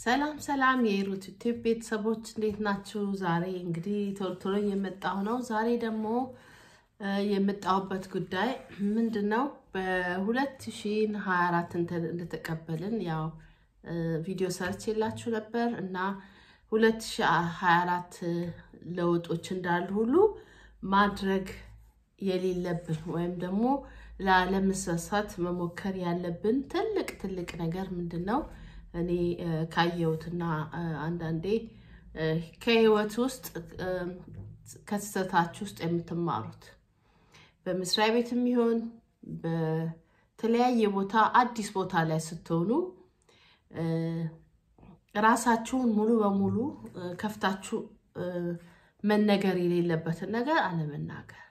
ሰላም ሰላም የሩት ዩቲዩብ ቤተሰቦች እንዴት ናችሁ? ዛሬ እንግዲህ ቶሎ የመጣሁ ነው። ዛሬ ደግሞ የመጣሁበት ጉዳይ ምንድን ነው? በ2024 እንደተቀበልን ያው ቪዲዮ ሰርች የላችሁ ነበር እና 2024 ለውጦች እንዳሉ ሁሉ ማድረግ የሌለብን ወይም ደግሞ ላለመሳሳት መሞከር ያለብን ትልቅ ትልቅ ነገር ምንድን ነው እኔ ካየሁትና አንዳንዴ ከህይወት ውስጥ ከስህተታችሁ ውስጥ የምትማሩት በመስሪያ ቤትም ይሆን በተለያየ ቦታ አዲስ ቦታ ላይ ስትሆኑ ራሳችሁን ሙሉ በሙሉ ከፍታችሁ መነገር የሌለበትን ነገር አለመናገር።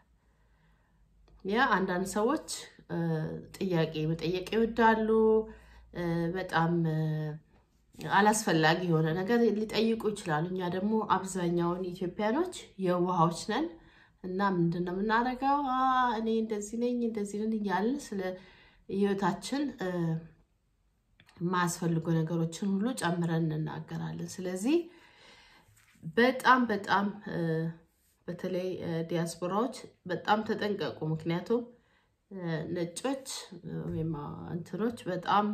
ያ አንዳንድ ሰዎች ጥያቄ መጠየቅ ይወዳሉ በጣም አላስፈላጊ የሆነ ነገር ሊጠይቁ ይችላሉ። እኛ ደግሞ አብዛኛውን ኢትዮጵያኖች የውሃዎች ነን እና ምንድን ነው የምናደርገው? እኔ እንደዚህ ነኝ እንደዚህ ነን እያልን ስለ ህይወታችን የማያስፈልጉ ነገሮችን ሁሉ ጨምረን እንናገራለን። ስለዚህ በጣም በጣም በተለይ ዲያስፖራዎች በጣም ተጠንቀቁ። ምክንያቱም ነጮች ወይም እንትኖች በጣም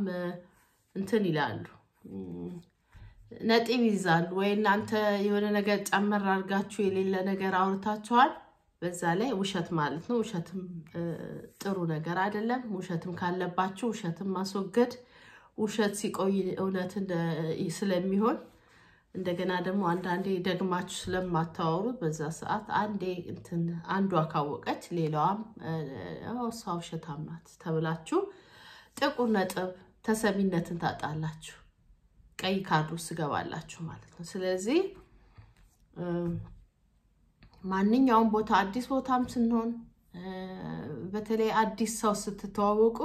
እንትን ይላሉ ነጥብ ይዛል ወይ እናንተ የሆነ ነገር ጨመር አድርጋችሁ የሌለ ነገር አውርታችኋል። በዛ ላይ ውሸት ማለት ነው። ውሸትም ጥሩ ነገር አይደለም። ውሸትም ካለባችሁ ውሸትም ማስወገድ፣ ውሸት ሲቆይ እውነት ስለሚሆን እንደገና ደግሞ አንዳንዴ ደግማችሁ ስለማታወሩት በዛ ሰዓት አንዴ እንትን አንዷ ካወቀች ሌላዋም እሷ ውሸታም ናት ተብላችሁ ጥቁር ነጥብ ተሰሚነትን ታጣላችሁ። ቀይ ካርድ ውስጥ ትገባላችሁ ማለት ነው። ስለዚህ ማንኛውም ቦታ አዲስ ቦታም ስንሆን በተለይ አዲስ ሰው ስትተዋወቁ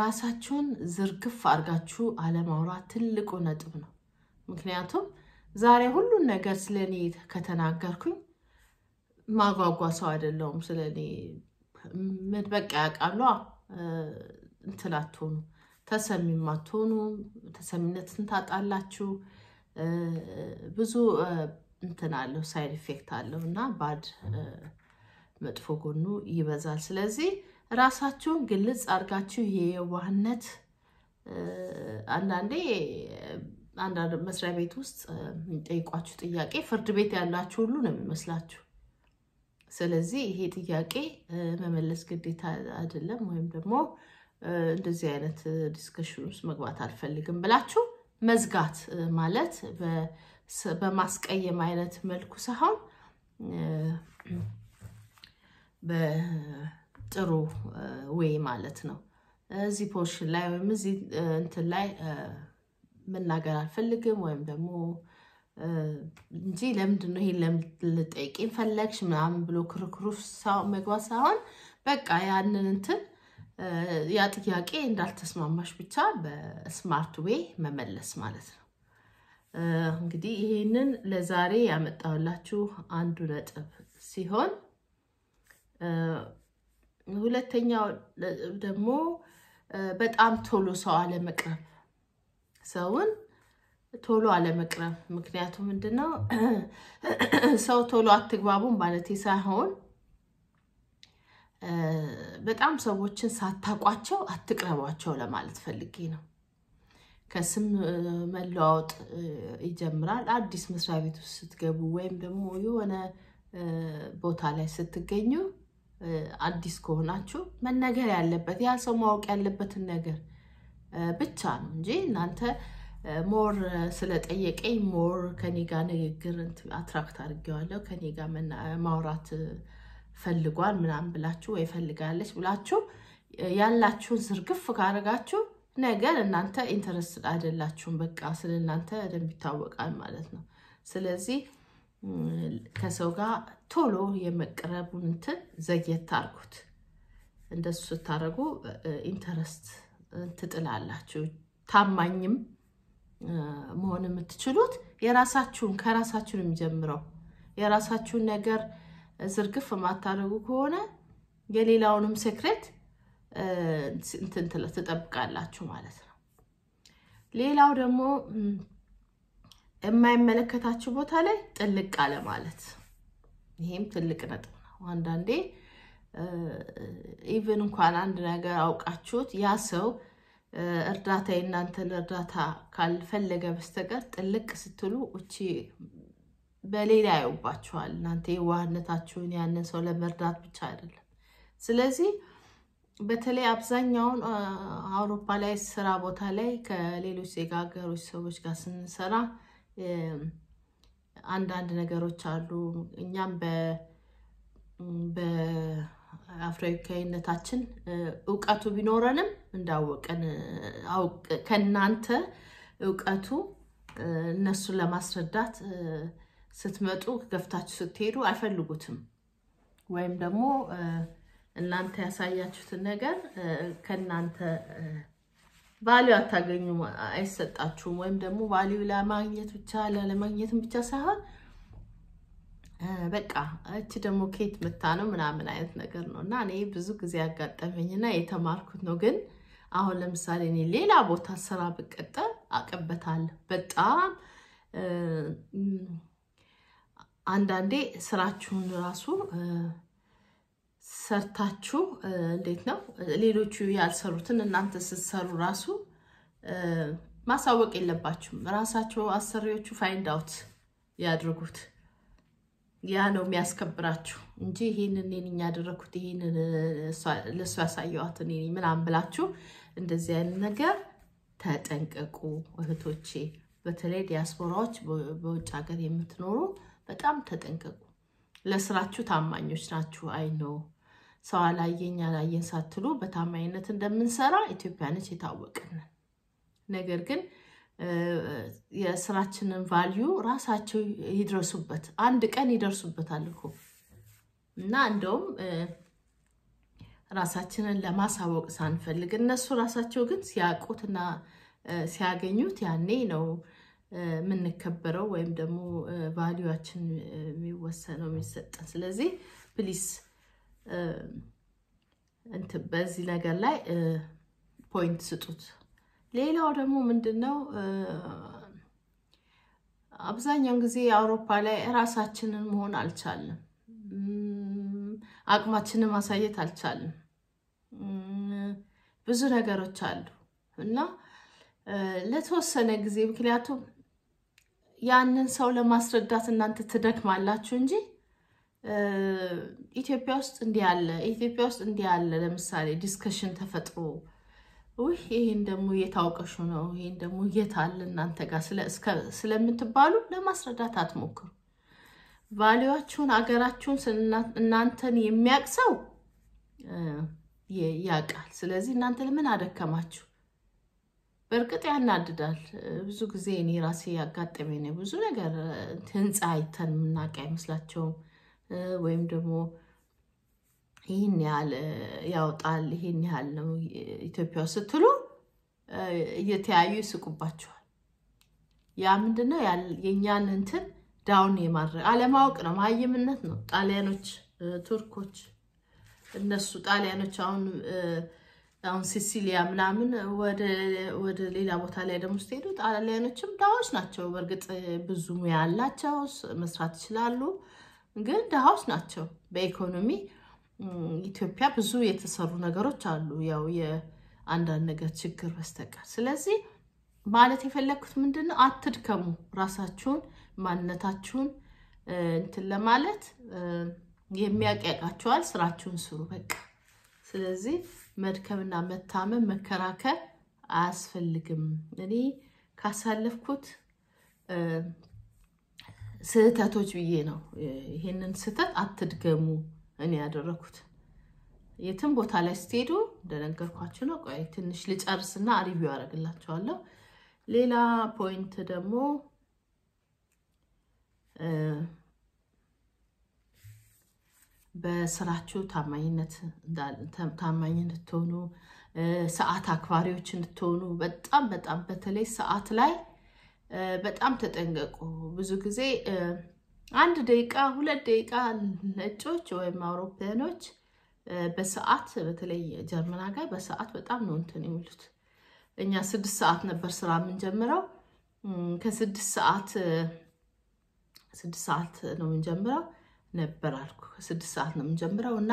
ራሳችሁን ዝርግፍ አድርጋችሁ አለማውራት ትልቁ ነጥብ ነው። ምክንያቱም ዛሬ ሁሉን ነገር ስለኔ ከተናገርኩኝ ማጓጓ ሰው አይደለውም። ስለኔ መድበቂያ ያውቃሉ እንትላትሆኑ ተሰሚም አትሆኑም፣ ተሰሚነትን ታጣላችሁ። ብዙ እንትን አለው ሳይድ ኢፌክት አለው እና ባድ መጥፎ ጎኑ ይበዛል። ስለዚህ ራሳችሁን ግልጽ አድርጋችሁ የዋህነት አንዳንዴ አንዳንድ መስሪያ ቤት ውስጥ የሚጠይቋችሁ ጥያቄ ፍርድ ቤት ያላችሁ ሁሉ ነው የሚመስላችሁ። ስለዚህ ይሄ ጥያቄ መመለስ ግዴታ አይደለም ወይም ደግሞ እንደዚህ አይነት ዲስከሽን ውስጥ መግባት አልፈልግም ብላችሁ መዝጋት ማለት በማስቀየም አይነት መልኩ ሳይሆን በጥሩ ወይ ማለት ነው። እዚህ ፖርሽን ላይ ወይም እዚህ እንትን ላይ መናገር አልፈልግም ወይም ደግሞ እንጂ ለምንድን ነው ይሄን ልጠይቄን ፈለግሽ ምናምን ብሎ ክርክሩ መግባት ሳይሆን በቃ ያንን እንትን ያ ጥያቄ እንዳልተስማማሽ ብቻ በስማርት ዌይ መመለስ ማለት ነው። እንግዲህ ይሄንን ለዛሬ ያመጣሁላችሁ አንዱ ነጥብ ሲሆን ሁለተኛው ደግሞ በጣም ቶሎ ሰው አለመቅረብ፣ ሰውን ቶሎ አለመቅረብ። ምክንያቱ ምንድን ነው? ሰው ቶሎ አትግባቡም ማለት ሳይሆን በጣም ሰዎችን ሳታቋቸው አትቅረቧቸው ለማለት ፈልጌ ነው። ከስም መለዋወጥ ይጀምራል። አዲስ መስሪያ ቤት ውስጥ ስትገቡ ወይም ደግሞ የሆነ ቦታ ላይ ስትገኙ አዲስ ከሆናችሁ መነገር ያለበት ያ ሰው ማወቅ ያለበትን ነገር ብቻ ነው እንጂ እናንተ ሞር ስለጠየቀኝ ሞር ከኔ ጋር ንግግር አትራክት አድርጌዋለሁ ከኔ ጋር ማውራት ፈልጓል ምናምን ብላችሁ ወይ ፈልጋለች ብላችሁ ያላችሁን ዝርግፍ ካረጋችሁ ነገር እናንተ ኢንተረስትድ አይደላችሁም። በቃ ስለ እናንተ ደንብ ይታወቃል ማለት ነው። ስለዚህ ከሰው ጋር ቶሎ የመቀረቡን እንትን ዘግየት አድርጉት። እንደሱ ስታደርጉ ኢንተረስት ትጥላላችሁ። ታማኝም መሆን የምትችሉት የራሳችሁን ከራሳችሁን የሚጀምረው የራሳችሁን ነገር ዝርግፍ የማታደርጉ ከሆነ የሌላውንም ሴክሬት እንትን ትጠብቃላችሁ ማለት ነው። ሌላው ደግሞ የማይመለከታችሁ ቦታ ላይ ጥልቅ አለ ማለት ይሄም ትልቅ ነጥብ ነው። አንዳንዴ ኢቨን እንኳን አንድ ነገር አውቃችሁት ያ ሰው እርዳታ የእናንተን እርዳታ ካልፈለገ በስተቀር ጥልቅ ስትሉ እቺ በሌላ ያዩባቸዋል። እናንተ የዋህነታችሁን ያንን ሰው ለመርዳት ብቻ አይደለም። ስለዚህ በተለይ አብዛኛውን አውሮፓ ላይ ስራ ቦታ ላይ ከሌሎች ዜጋ ሀገሮች ሰዎች ጋር ስንሰራ አንዳንድ ነገሮች አሉ። እኛም በአፍሪካዊነታችን እውቀቱ ቢኖረንም እንዳወቀን ከእናንተ እውቀቱ እነሱን ለማስረዳት ስትመጡ ገፍታችሁ ስትሄዱ አይፈልጉትም። ወይም ደግሞ እናንተ ያሳያችሁትን ነገር ከእናንተ ቫሊዩ አታገኙ አይሰጣችሁም። ወይም ደግሞ ቫሊዩ ለማግኘት ብቻ ላለማግኘትም ብቻ ሳይሆን በቃ እች ደግሞ ኬት ምታ ነው ምናምን አይነት ነገር ነው እና እኔ ብዙ ጊዜ ያጋጠመኝና የተማርኩት ነው። ግን አሁን ለምሳሌ እኔ ሌላ ቦታ ስራ ብቀጠር አቅበታለሁ በጣም አንዳንዴ ስራችሁን ራሱ ሰርታችሁ እንዴት ነው ሌሎቹ ያልሰሩትን እናንተ ስትሰሩ ራሱ ማሳወቅ የለባችሁም። ራሳቸው አሰሪዎቹ ፋይንድ አውት ያድርጉት። ያ ነው የሚያስከብራችሁ እንጂ ይህንን እኔን ያደረግኩት ይሄንን ለእሱ ያሳየዋት እኔ ምናምን ብላችሁ እንደዚህ አይነት ነገር ተጠንቀቁ እህቶቼ። በተለይ ዲያስፖራዎች በውጭ ሀገር የምትኖሩ በጣም ተጠንቀቁ። ለስራችሁ ታማኞች ናችሁ። አይ ነው ሰው አላየኝ አላየን ሳትሉ በታማኝነት እንደምንሰራ ኢትዮጵያኖች የታወቅን። ነገር ግን የስራችንን ቫልዩ ራሳቸው ይድረሱበት። አንድ ቀን ይደርሱበታል እኮ እና እንደውም ራሳችንን ለማሳወቅ ሳንፈልግ እነሱ ራሳቸው ግን ሲያውቁትና ሲያገኙት ያኔ ነው የምንከበረው ወይም ደግሞ ቫሊዩችን የሚወሰነው የሚሰጠን። ስለዚህ ፕሊስ በዚህ ነገር ላይ ፖይንት ስጡት። ሌላው ደግሞ ምንድን ነው አብዛኛውን ጊዜ አውሮፓ ላይ እራሳችንን መሆን አልቻልንም፣ አቅማችንን ማሳየት አልቻልንም። ብዙ ነገሮች አሉ እና ለተወሰነ ጊዜ ምክንያቱም ያንን ሰው ለማስረዳት እናንተ ትደክማላችሁ እንጂ ኢትዮጵያ ውስጥ እንዲህ አለ፣ ኢትዮጵያ ውስጥ እንዲህ አለ። ለምሳሌ ዲስከሽን ተፈጥሮ ውይ ይህን ደግሞ የታውቀሹ ነው ይህን ደግሞ የት አለ እናንተ ጋር ስለምትባሉ ለማስረዳት አትሞክሩ። ቫሊዋችሁን አገራችሁን እናንተን የሚያቅሰው ሰው ያውቃል። ስለዚህ እናንተ ለምን አደከማችሁ? በእርግጥ ያናድዳል። ብዙ ጊዜ እኔ ራሴ ያጋጠመኝ ነው። ብዙ ነገር ህንፃ አይተን የምናውቅ አይመስላቸውም። ወይም ደግሞ ይህን ያህል ያወጣል፣ ይህን ያህል ነው ኢትዮጵያ ስትሉ እየተያዩ ይስቁባቸዋል። ያ ምንድነው የእኛን እንትን ዳውን የማድረግ አለማወቅ ነው፣ ማይምነት ነው። ጣሊያኖች፣ ቱርኮች እነሱ ጣሊያኖች አሁን አሁን ሲሲሊያ ምናምን ወደ ሌላ ቦታ ላይ ደግሞ ስትሄዱ ጣሊያኖችም ድሃዎች ናቸው። በእርግጥ ብዙ ሙያ አላቸው፣ መስራት ይችላሉ፣ ግን ድሃዎች ናቸው። በኢኮኖሚ ኢትዮጵያ ብዙ የተሰሩ ነገሮች አሉ፣ ያው የአንዳንድ ነገር ችግር በስተቀር። ስለዚህ ማለት የፈለግኩት ምንድነው አትድከሙ። ራሳችሁን ማንነታችሁን እንትን ለማለት የሚያቅያቃችኋል፣ ስራችሁን ስሩ በቃ። ስለዚህ መድከምና መታመም መከራከር አያስፈልግም። እኔ ካሳለፍኩት ስህተቶች ብዬ ነው ይሄንን ስህተት አትድገሙ። እኔ ያደረኩት የትም ቦታ ላይ ስትሄዱ እንደነገርኳችሁ ነው። ቆይ ትንሽ ልጨርስና ሪቪው አደርግላችኋለሁ። ሌላ ፖይንት ደግሞ በስራችሁ ታማኝነት እንድትሆኑ፣ ሰዓት አክባሪዎች እንድትሆኑ በጣም በጣም በተለይ ሰዓት ላይ በጣም ተጠንቀቁ። ብዙ ጊዜ አንድ ደቂቃ ሁለት ደቂቃ ነጮች ወይም አውሮፓያኖች በሰዓት በተለይ ጀርመን ሀገር በሰዓት በጣም ነው እንትን የሚሉት። እኛ ስድስት ሰዓት ነበር ስራ የምንጀምረው። ከስድስት ሰዓት ስድስት ሰዓት ነው የምንጀምረው ነበር አልኩ። ስድስት ሰዓት ነው የምንጀምረው እና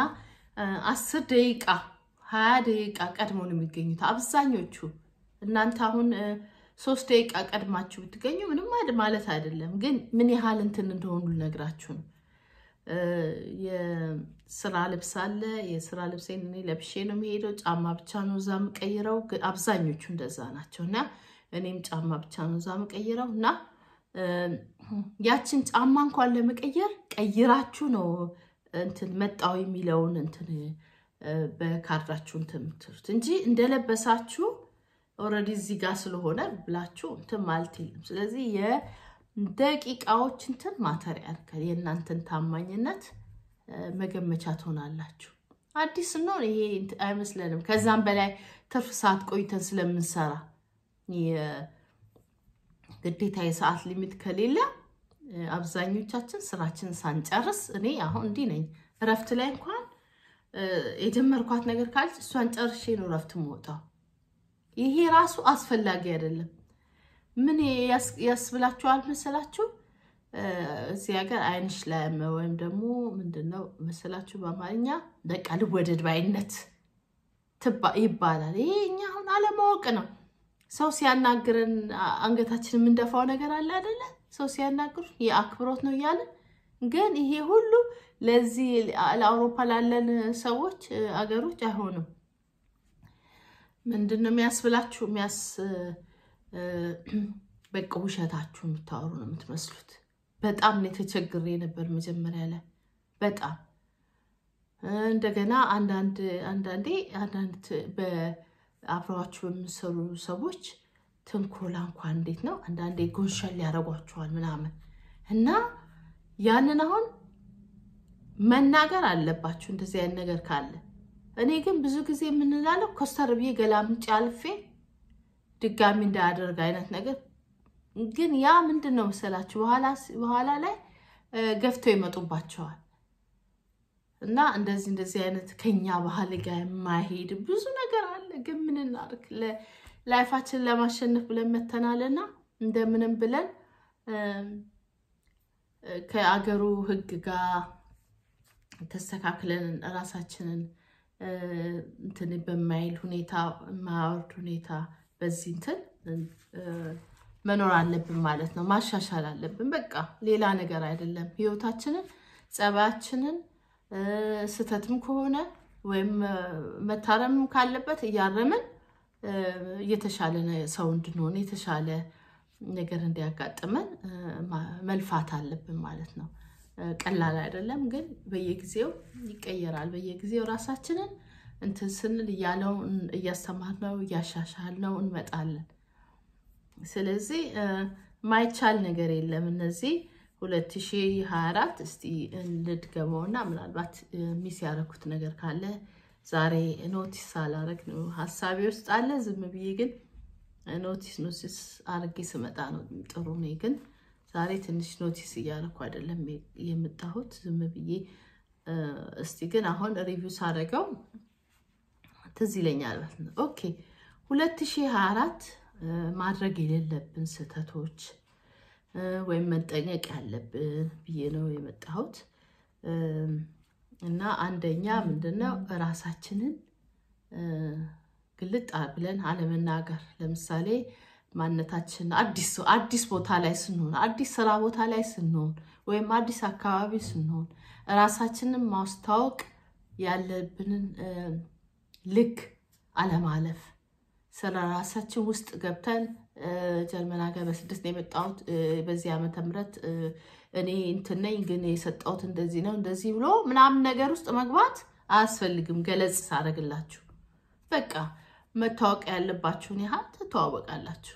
አስር ደቂቃ ሀያ ደቂቃ ቀድሞ ነው የሚገኙት አብዛኞቹ። እናንተ አሁን ሶስት ደቂቃ ቀድማችሁ ብትገኙ ምንም ማለት አይደለም፣ ግን ምን ያህል እንትን እንደሆኑ ልነግራችሁ ነው። የስራ ልብስ አለ። የስራ ልብሴን እኔ ለብሼ ነው የሚሄደው። ጫማ ብቻ ነው እዛ የምቀይረው። አብዛኞቹ እንደዛ ናቸው እና እኔም ጫማ ብቻ ነው እዛ የምቀይረው እና ያችን ጫማ እንኳን ለመቀየር ቀይራችሁ ነው እንትን መጣው የሚለውን እንትን በካርዳችሁ እንትን የምትሉት እንጂ እንደለበሳችሁ ኦልሬዲ እዚህ ጋር ስለሆነ ብላችሁ እንትን ማለት የለም። ስለዚህ የደቂቃዎች እንትን ማተሪያል የእናንተን ታማኝነት መገመቻ ትሆናላችሁ። አዲስ ነው ይሄ አይመስለንም። ከዛም በላይ ትርፍ ሰዓት ቆይተን ስለምንሰራ ግዴታ የሰዓት ሊሚት ከሌለ አብዛኞቻችን ስራችን ሳንጨርስ እኔ አሁን እንዲህ ነኝ። እረፍት ላይ እንኳን የጀመርኳት ነገር ካለች እሷን ጨርሼ ነው እረፍት የምወጣው። ይሄ ራሱ አስፈላጊ አይደለም። ምን ያስብላችኋል መሰላችሁ? እዚህ ሀገር አይንሽ ላይ ወይም ደግሞ ምንድነው መሰላችሁ በአማርኛ በቃ ልወደድ ባይነት ይባላል። ይሄ እኛ አሁን አለማወቅ ነው። ሰው ሲያናግረን አንገታችን የምንደፋው ነገር አለ አይደለ? ሰው ሲያናግሩ የአክብሮት ነው እያለን ግን ይሄ ሁሉ ለዚህ ለአውሮፓ ላለን ሰዎች አገሮች አይሆንም። ምንድን ነው የሚያስብላችሁ? የሚያስ በቃ ውሸታችሁ የምታወሩ ነው የምትመስሉት። በጣም ነው የተቸግሬ ነበር መጀመሪያ ላይ በጣም እንደገና አንዳንድ አንዳንዴ አንዳንድ አብረዋችሁ የምሰሩ ሰዎች ትንኮላ እንኳን እንዴት ነው አንዳንዴ ጎንሸል ያደርጓችኋል ምናምን እና ያንን አሁን መናገር አለባችሁ እንደዚህ አይነት ነገር ካለ። እኔ ግን ብዙ ጊዜ የምንላለው ኮስተር ብዬ ገላምጬ አልፌ ድጋሚ እንዳያደርግ አይነት ነገር ግን ያ ምንድን ነው መሰላችሁ በኋላ ላይ ገፍተው ይመጡባቸዋል። እና እንደዚህ እንደዚህ አይነት ከኛ ባህል ጋር የማይሄድ ብዙ ነገር አለ። ግን ምን እናድርግ ላይፋችን ለማሸነፍ ብለን መተናልና እንደምንም ብለን ከአገሩ ህግ ጋር ተስተካክለን እራሳችንን እንትን በማይል ሁኔታ የማያወርድ ሁኔታ በዚህ እንትን መኖር አለብን ማለት ነው። ማሻሻል አለብን። በቃ ሌላ ነገር አይደለም። ህይወታችንን፣ ጸባያችንን ስህተትም ከሆነ ወይም መታረም ካለበት እያረምን የተሻለ ሰው እንድንሆን የተሻለ ነገር እንዲያጋጥመን መልፋት አለብን ማለት ነው። ቀላል አይደለም፣ ግን በየጊዜው ይቀየራል። በየጊዜው ራሳችንን እንትን ስንል እያለው እያስተማር ነው እያሻሻል ነው እንመጣለን። ስለዚህ ማይቻል ነገር የለም እነዚህ 2024 እስቲ እንድገመውና ምናልባት ሚስ ያደረኩት ነገር ካለ ዛሬ ኖቲስ አላረግ ነው ሀሳቤ ውስጥ አለ። ዝም ብዬ ግን ኖቲስ ኖቲስ አርጌ ስመጣ ነው ጥሩ ነው። ግን ዛሬ ትንሽ ኖቲስ እያረኩ አይደለም የምጣሁት ዝም ብዬ። እስቲ ግን አሁን ሪቪው ሳደረገው ትዝ ይለኛል ማለት ነው። ኦኬ 2024 ማድረግ የሌለብን ስህተቶች ወይም መጠንቀቅ ያለብን ብዬ ነው የመጣሁት። እና አንደኛ ምንድነው ራሳችንን ግልጥ ብለን አለመናገር። ለምሳሌ ማንነታችን አዲስ አዲስ ቦታ ላይ ስንሆን፣ አዲስ ስራ ቦታ ላይ ስንሆን፣ ወይም አዲስ አካባቢ ስንሆን ራሳችንን ማስታወቅ ያለብንን ልክ አለማለፍ ስለ ራሳችን ውስጥ ገብተን ጀርመን ሀገር በስድስት ነው የመጣሁት በዚህ ዓመተ ምህረት እኔ እንትን ነኝ ግን የሰጠሁት እንደዚህ ነው እንደዚህ ብሎ ምናምን ነገር ውስጥ መግባት አያስፈልግም። ገለጽ ሳደርግላችሁ በቃ መታወቅ ያለባችሁን ያህል ትተዋወቃላችሁ።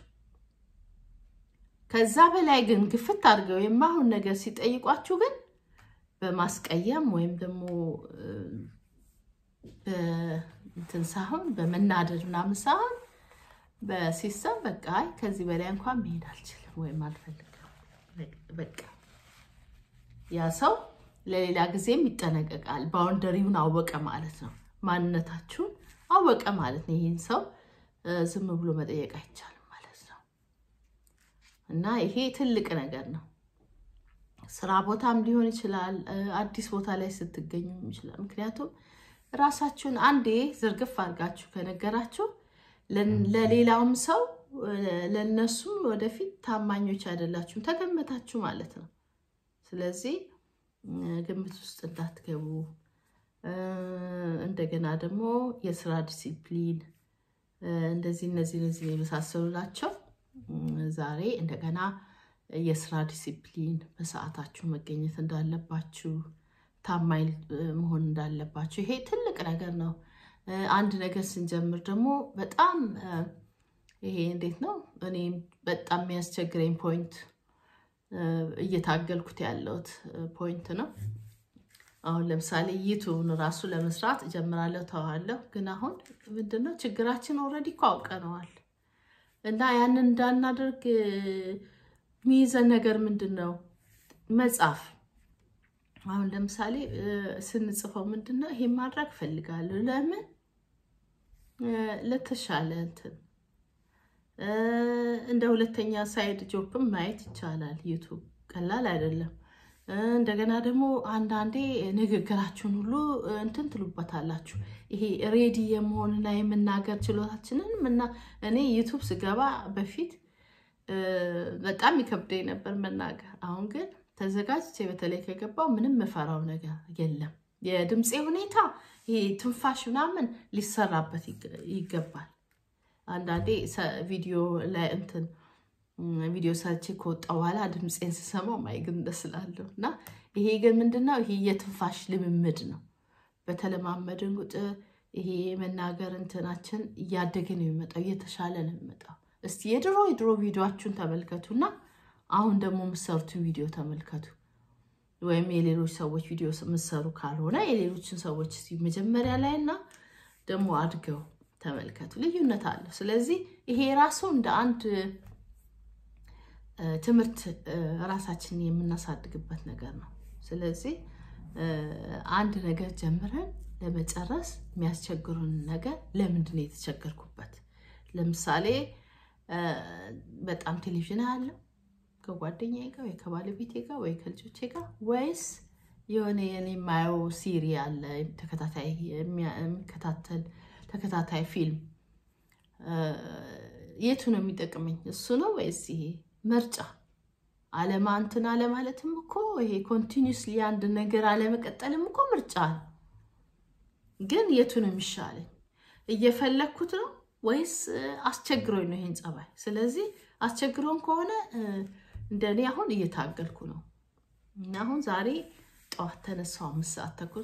ከዛ በላይ ግን ግፍት አድርገው የማይሆን ነገር ሲጠይቋችሁ ግን በማስቀየም ወይም ደግሞ እንትን ሳይሆን በመናደድ ምናምን ሳይሆን በሲስተም በቃ አይ ከዚህ በላይ እንኳን መሄድ አልችልም ወይም አልፈልግም። በቃ ያ ሰው ለሌላ ጊዜም ይጠነቀቃል። ባውንደሪውን አወቀ ማለት ነው። ማንነታችሁን አወቀ ማለት ነው። ይህን ሰው ዝም ብሎ መጠየቅ አይቻልም ማለት ነው እና ይሄ ትልቅ ነገር ነው። ስራ ቦታም ሊሆን ይችላል፣ አዲስ ቦታ ላይ ስትገኙ ይችላል። ምክንያቱም ራሳችሁን አንዴ ዝርግፍ አድርጋችሁ ከነገራችሁ ለሌላውም ሰው ለነሱም ወደፊት ታማኞች አይደላችሁም ተገመታችሁ ማለት ነው። ስለዚህ ግምት ውስጥ እንዳትገቡ። እንደገና ደግሞ የስራ ዲሲፕሊን እንደዚህ እነዚህ እነዚህ የመሳሰሉ ናቸው። ዛሬ እንደገና የስራ ዲሲፕሊን በሰዓታችሁ መገኘት እንዳለባችሁ ታማኝ መሆን እንዳለባችሁ ይሄ ትልቅ ነገር ነው። አንድ ነገር ስንጀምር ደግሞ በጣም ይሄ እንዴት ነው እኔ በጣም የሚያስቸግረኝ ፖይንት እየታገልኩት ያለሁት ፖይንት ነው። አሁን ለምሳሌ ይቱን ራሱ ለመስራት እጀምራለሁ፣ ተዋለሁ። ግን አሁን ምንድነው ችግራችን ኦልሬዲ እኮ አውቀነዋል። እና ያንን እንዳናደርግ የሚይዘን ነገር ምንድን ነው? መጻፍ። አሁን ለምሳሌ ስንጽፈው ምንድን ነው ይሄን ማድረግ ፈልጋለሁ ለምን ለተሻለ እንትን እንደ ሁለተኛ ሳይድ ጆብም ማየት ይቻላል። ዩቱብ ቀላል አይደለም። እንደገና ደግሞ አንዳንዴ ንግግራችሁን ሁሉ እንትን ትሉበታላችሁ። ይሄ ሬዲ የመሆንና የመናገር ችሎታችንን ምና እኔ ዩቱብ ስገባ በፊት በጣም ይከብደኝ ነበር መናገር። አሁን ግን ተዘጋጅቼ በተለይ ከገባው ምንም መፈራው ነገር የለም። የድምፄ ሁኔታ ይሄ ትንፋሽ ምናምን ሊሰራበት ይገባል። አንዳንዴ ቪዲዮ ላይ እንትን ቪዲዮ ሰርቼ ከወጣ በኋላ ድምፄን ስሰማው ማይ ደስላለሁ እና ይሄ ግን ምንድነው ይሄ የትንፋሽ ልምምድ ነው። በተለማመድን ቁጥር ይሄ የመናገር እንትናችን እያደገ ነው የሚመጣው፣ እየተሻለ ነው የሚመጣው። እስቲ የድሮ የድሮ ቪዲዮችሁን ተመልከቱና አሁን ደግሞ የምትሰሩትን ቪዲዮ ተመልከቱ። ወይም የሌሎች ሰዎች ቪዲዮ የምትሰሩ ካልሆነ የሌሎችን ሰዎች መጀመሪያ ላይ እና ደግሞ አድገው ተመልከቱ። ልዩነት አለ። ስለዚህ ይሄ ራሱ እንደ አንድ ትምህርት ራሳችንን የምናሳድግበት ነገር ነው። ስለዚህ አንድ ነገር ጀምረን ለመጨረስ የሚያስቸግሩን ነገር ለምንድን ነው የተቸገርኩበት? ለምሳሌ በጣም ቴሌቪዥን አያለው ከጓደኛዬ ጋር ወይ ከባለቤቴ ጋር ወይ ከልጆቼ ጋር ወይስ የሆነ የኔ የማየው ሲሪ አለ ተከታታይ የሚከታተል ተከታታይ ፊልም የቱ ነው የሚጠቅመኝ? እሱ ነው ወይስ ይሄ ምርጫ? አለማ እንትን አለማለትም እኮ ይሄ ኮንቲኒስሊ አንድ ነገር አለመቀጠልም እኮ ምርጫ ነው። ግን የቱ ነው የሚሻለኝ? እየፈለግኩት ነው ወይስ አስቸግሮኝ ነው ይሄን ጸባይ? ስለዚህ አስቸግሮን ከሆነ እንደ እኔ አሁን እየታገልኩ ነው። አሁን ዛሬ ጠዋት ተነሳው አምስት ሰዓት ተኩል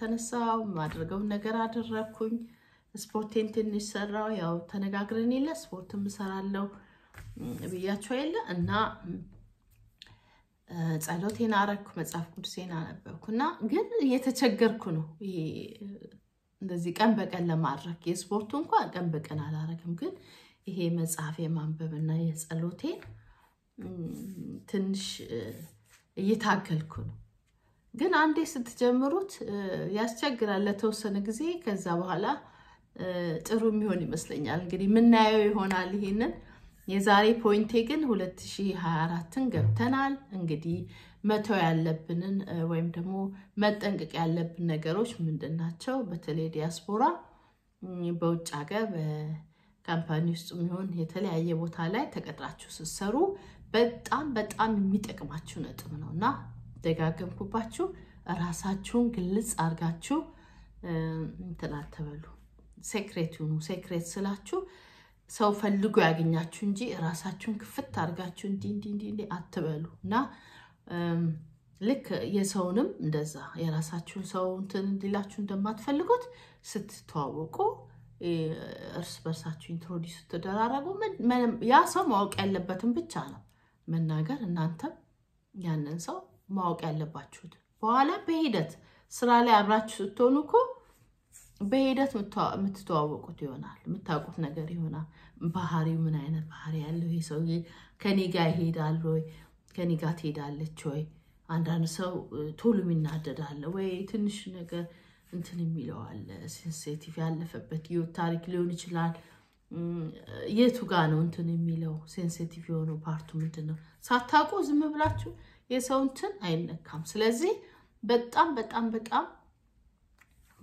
ተነሳው ማድረገውን ነገር አደረግኩኝ። ስፖርቴን ትንሽ ሰራው። ያው ተነጋግረን የለ ስፖርት ምሰራለው ብያቸው የለ እና ጸሎቴን አረግኩ፣ መጽሐፍ ቅዱሴን አነበብኩ እና ግን እየተቸገርኩ ነው። ይሄ እንደዚህ ቀን በቀን ለማድረግ የስፖርቱ እንኳ ቀን በቀን አላረግም፣ ግን ይሄ መጽሐፍ የማንበብና የጸሎቴን ትንሽ እየታገልኩ ነው። ግን አንዴ ስትጀምሩት ያስቸግራል ለተወሰነ ጊዜ። ከዛ በኋላ ጥሩ የሚሆን ይመስለኛል። እንግዲህ የምናየው ይሆናል ይሄንን። የዛሬ ፖይንቴ ግን 2024ን ገብተናል። እንግዲህ መተው ያለብንን ወይም ደግሞ መጠንቀቅ ያለብን ነገሮች ምንድን ናቸው? በተለይ ዲያስፖራ በውጭ ሀገር በካምፓኒ ውስጥ የሚሆን የተለያየ ቦታ ላይ ተቀጥራችሁ ስትሰሩ በጣም በጣም የሚጠቅማችሁ ነጥብ ነው እና ደጋገምኩባችሁ። ራሳችሁን ግልጽ አድርጋችሁ እንትን አትበሉ። ሴክሬት ሁኑ። ሴክሬት ስላችሁ ሰው ፈልጎ ያገኛችሁ እንጂ ራሳችሁን ክፍት አድርጋችሁ እንዲ እንዲ እንዲ አትበሉ እና ልክ የሰውንም እንደዛ የራሳችሁን ሰው እንትን እንዲላችሁ እንደማትፈልጉት ስትተዋወቁ እርስ በርሳችሁ ኢንትሮዲስ ስትደራረጉ ያ ሰው ማወቅ ያለበትን ብቻ ነው መናገር እናንተም ያንን ሰው ማወቅ ያለባችሁት። በኋላ በሂደት ስራ ላይ አብራችሁ ስትሆኑ እኮ በሂደት የምትተዋወቁት ይሆናል፣ የምታውቁት ነገር ይሆናል። ባህሪው ምን አይነት ባህሪ ያለው ይሄ ሰውዬ ከኔ ጋር ይሄዳል ወይ ከኔ ጋር ትሄዳለች ወይ? አንዳንድ ሰው ቶሎ የሚናደዳለ ወይ ትንሽ ነገር እንትን የሚለዋል። ሴንሴቲቭ ያለፈበት ታሪክ ሊሆን ይችላል። የቱ ጋ ነው እንትን የሚለው ሴንሲቲቭ የሆነው ፓርቱ ምንድን ነው? ሳታውቁ ዝም ብላችሁ የሰው እንትን አይነካም። ስለዚህ በጣም በጣም በጣም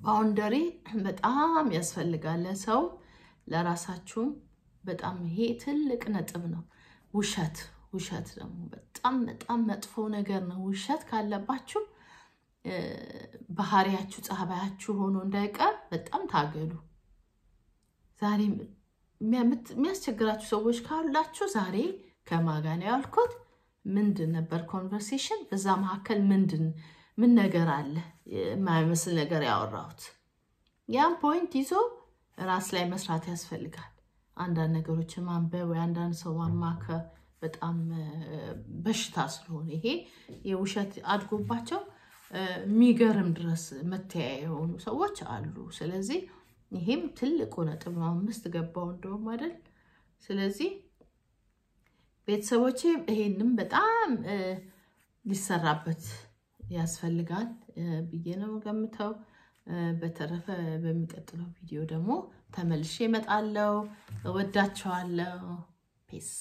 ባውንደሪ በጣም ያስፈልጋል ለሰው ለራሳችሁም። በጣም ይሄ ትልቅ ነጥብ ነው። ውሸት ውሸት ደግሞ በጣም በጣም መጥፎ ነገር ነው። ውሸት ካለባችሁ ባህሪያችሁ፣ ጸባያችሁ ሆኖ እንዳይቀር በጣም ታገሉ። ዛሬም የሚያስቸግራችሁ ሰዎች ካላችሁ ዛሬ ከማጋን ያልኩት ምንድን ነበር ኮንቨርሴሽን፣ በዛ መካከል ምንድን ምን ነገር አለ የማይመስል ነገር ያወራሁት። ያን ፖይንት ይዞ ራስ ላይ መስራት ያስፈልጋል። አንዳንድ ነገሮችን ማንበብ ወይ አንዳንድ ሰው ማማከር በጣም በሽታ ስለሆነ ይሄ የውሸት አድጎባቸው የሚገርም ድረስ መተያየ የሆኑ ሰዎች አሉ። ስለዚህ ይሄም ትልቁ ነጥብ ነው። አምስት ገባው እንደውም አይደል? ስለዚህ ቤተሰቦቼ ይሄንም በጣም ሊሰራበት ያስፈልጋል ብዬ ነው ገምተው። በተረፈ በሚቀጥለው ቪዲዮ ደግሞ ተመልሼ እመጣለሁ። እወዳቸዋለሁ። ፔስ